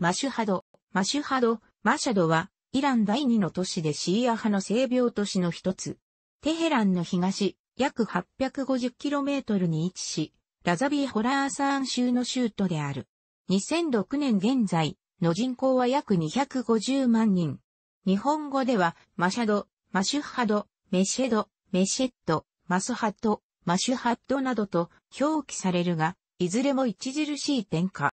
マシュハド、マシュハド、マシャドは、イラン第二の都市でシーア派の性病都市の一つ。テヘランの東、約 850km に位置し、ラザビー・ホラーサーン州の州都である。2006年現在の人口は約250万人。日本語では、マシャド、マシュハド、メシェド、メシェット、マスハット、マシュハットなどと表記されるが、いずれも著しい点火、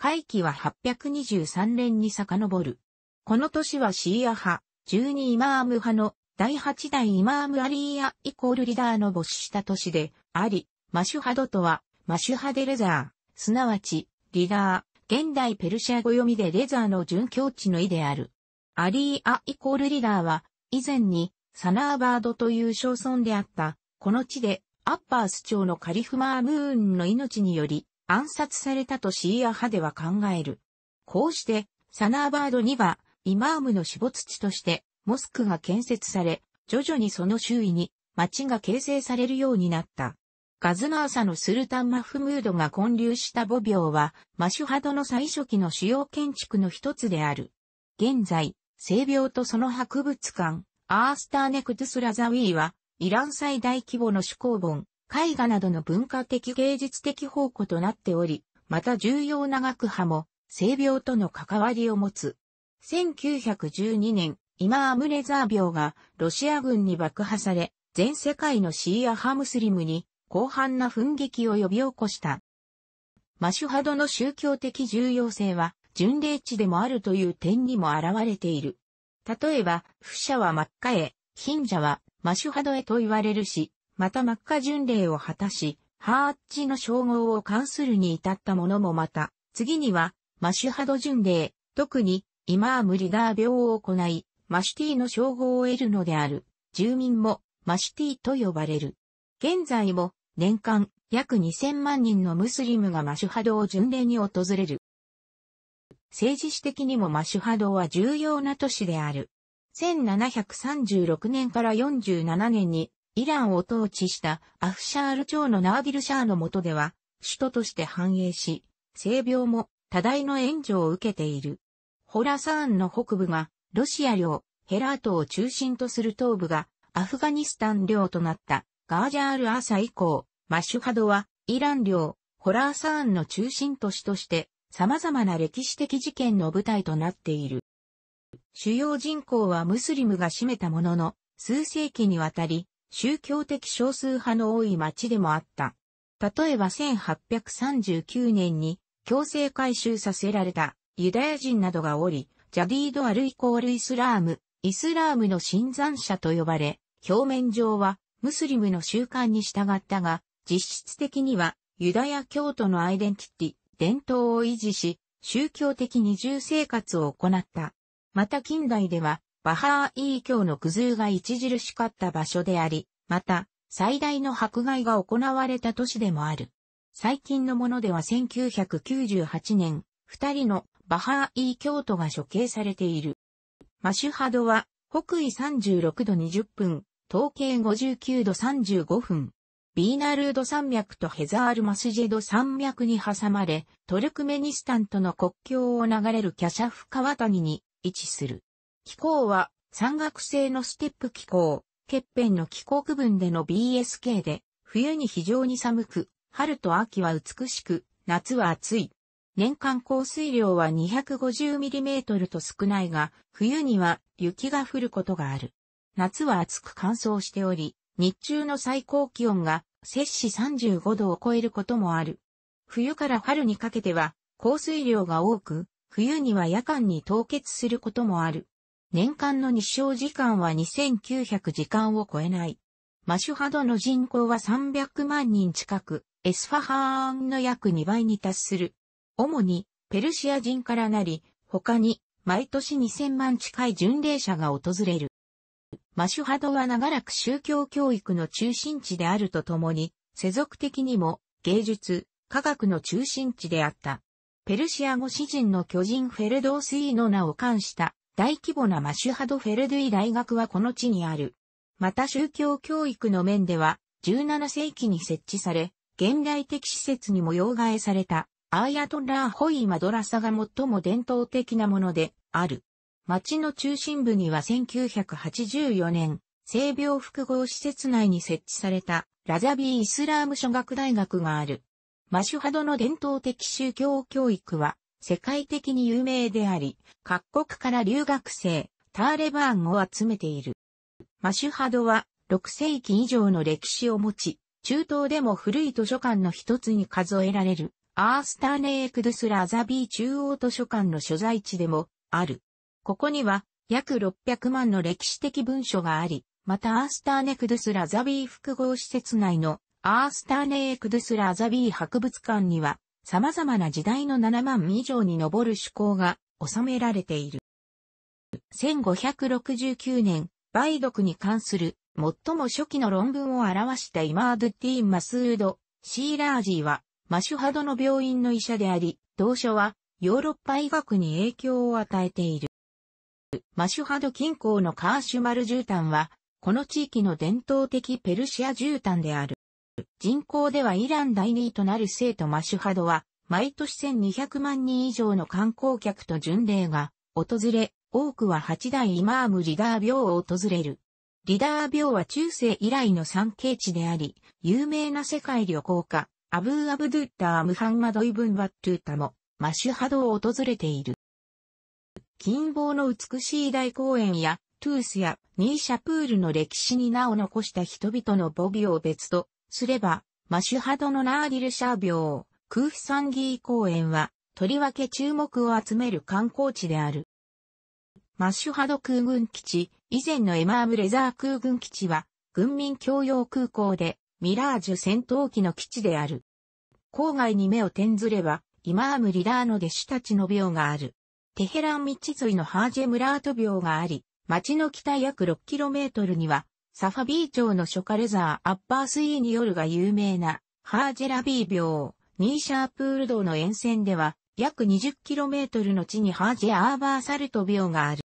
会期は823年に遡る。この年はシーア派、12イマーム派の第8代イマームアリーヤイコールリダーの没した年であり、マシュハドとは、マシュハデレザー、すなわち、リダー、現代ペルシャ語読みでレザーの準教地の意である。アリーアイコールリダーは、以前に、サナーバードという小村であった、この地で、アッパース朝のカリフマームーンの命により、暗殺されたとシーア派では考える。こうして、サナーバードには、イマームの死没地として、モスクが建設され、徐々にその周囲に、町が形成されるようになった。ガズナーサのスルタン・マフムードが建立した墓廟は、マシュハドの最初期の主要建築の一つである。現在、聖廟とその博物館、アースターネクトスラザウィーは、イラン最大規模の主公本、絵画などの文化的芸術的宝庫となっており、また重要な学派も、性病との関わりを持つ。1912年、イマアムレザー病がロシア軍に爆破され、全世界のシーア派ムスリムに広範な奮撃を呼び起こした。マシュハドの宗教的重要性は巡礼地でもあるという点にも現れている。例えば、不シは真っ赤へ、貧者はマシュハドへと言われるし、またマッカ巡礼を果たし、ハーッチの称号を関するに至ったももまた、次には、マシュハド巡礼、特に、イマームリダー病を行い、マシュティの称号を得るのである。住民も、マシュティと呼ばれる。現在も、年間、約2000万人のムスリムがマシュハドを巡礼に訪れる。政治史的にもマシュハドは重要な都市である。1736年から47年にイランを統治したアフシャール朝のナービルシャーの下では、首都として繁栄し、性病も多大の援助を受けている。ホラサーンの北部がロシア領、ヘラートを中心とする東部がアフガニスタン領となったガージャール朝以降、マシュハドはイラン領、ホラーサーンの中心都市として様々な歴史的事件の舞台となっている。主要人口はムスリムが占めたものの、数世紀にわたり、宗教的少数派の多い町でもあった。例えば1839年に強制改収させられたユダヤ人などがおり、ジャディード・アルイコール・イスラーム、イスラームの新参者と呼ばれ、表面上はムスリムの習慣に従ったが、実質的にはユダヤ教徒のアイデンティティ、伝統を維持し、宗教的二重生活を行った。また近代では、バハーイー教の苦渋が著しかった場所であり、また、最大の迫害が行われた都市でもある。最近のものでは1998年、二人のバハーイー教徒が処刑されている。マシュハドは、北緯36度20分、東経59度35分。ビーナルード山脈とヘザールマスジェド山脈に挟まれ、トルクメニスタンとの国境を流れるキャシャフ川谷に位置する。気候は、山岳性のステップ気候、欠片の気候区分での BSK で、冬に非常に寒く、春と秋は美しく、夏は暑い。年間降水量は 250mm と少ないが、冬には雪が降ることがある。夏は暑く乾燥しており、日中の最高気温が摂氏35度を超えることもある。冬から春にかけては降水量が多く、冬には夜間に凍結することもある。年間の日照時間は2900時間を超えない。マシュハドの人口は300万人近く、エスファハーンの約2倍に達する。主にペルシア人からなり、他に毎年2000万近い巡礼者が訪れる。マシュハドは長らく宗教教育の中心地であるとともに、世俗的にも芸術、科学の中心地であった。ペルシア語詩人の巨人フェルドースイーの名を冠した大規模なマシュハドフェルドゥイ大学はこの地にある。また宗教教育の面では、17世紀に設置され、現代的施設にも用替えされた、アーヤトラーホイマドラサが最も伝統的なものである。町の中心部には1984年、性病複合施設内に設置されたラザビー・イスラーム諸学大学がある。マシュハドの伝統的宗教教育は世界的に有名であり、各国から留学生、ターレバーンを集めている。マシュハドは6世紀以上の歴史を持ち、中東でも古い図書館の一つに数えられる、アースターネークドゥスラザビー中央図書館の所在地でもある。ここには約600万の歴史的文書があり、またアースターネクドゥスラザビー複合施設内のアースターネークドゥスラザビー博物館には様々な時代の7万以上に上る趣向が収められている。1569年、梅毒に関する最も初期の論文を表したイマードティン・マスード・シーラージーは、マシュハドの病院の医者であり、同書はヨーロッパ医学に影響を与えている。マシュハド近郊のカーシュマル絨毯は、この地域の伝統的ペルシア絨毯である。人口ではイラン第2位となる生徒マシュハドは、毎年1200万人以上の観光客と巡礼が訪れ、多くは8代イマームリダー廟を訪れる。リダー廟は中世以来の産経地であり、有名な世界旅行家、アブー・アブドゥッター・ムハンマド・イブン・ワットゥータも、マシュハドを訪れている。近傍の美しい大公園や、トゥースやニーシャプールの歴史に名を残した人々の母語を別とすれば、マシュハドのナーディルシャー病、クーフサンギー公園は、とりわけ注目を集める観光地である。マシュハド空軍基地、以前のエマームレザー空軍基地は、軍民共用空港で、ミラージュ戦闘機の基地である。郊外に目を転ずれば、イマームリラーの弟子たちの病がある。テヘラン道沿いのハージェムラート病があり、町の北約 6km にはサファビー町の初夏レザーアッパースイーによるが有名なハージェラビー病、ニーシャープール道の沿線では約 20km の地にハージェアーバーサルト病がある。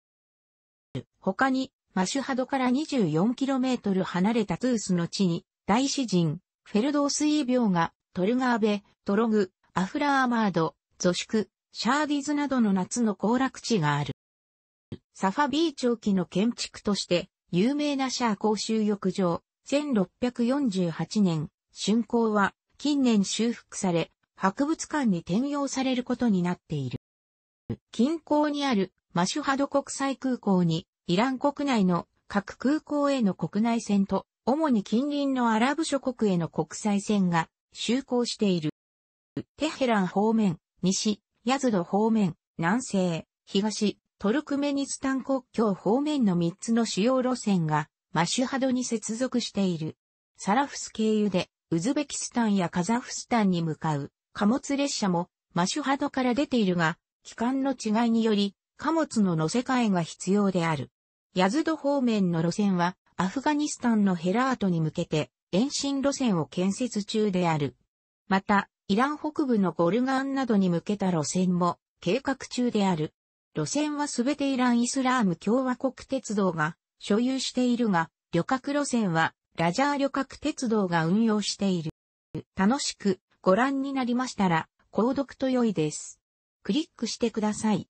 他にマシュハドから 24km 離れたトゥースの地に大詩人、フェルドースイー病がトルガーベ、トログ、アフラーマード、ゾシク、シャーディズなどの夏の行楽地がある。サファビー町期の建築として有名なシャー公衆浴場、1648年、竣工は近年修復され、博物館に転用されることになっている。近郊にあるマシュハド国際空港に、イラン国内の各空港への国内線と、主に近隣のアラブ諸国への国際線が就航している。テヘラン方面、西、ヤズド方面、南西、東、トルクメニスタン国境方面の3つの主要路線がマシュハドに接続している。サラフス経由でウズベキスタンやカザフスタンに向かう貨物列車もマシュハドから出ているが、機関の違いにより貨物の乗せ替えが必要である。ヤズド方面の路線はアフガニスタンのヘラートに向けて延伸路線を建設中である。また、イラン北部のゴルガンなどに向けた路線も計画中である。路線はすべてイラン・イスラーム共和国鉄道が所有しているが、旅客路線はラジャー旅客鉄道が運用している。楽しくご覧になりましたら、購読と良いです。クリックしてください。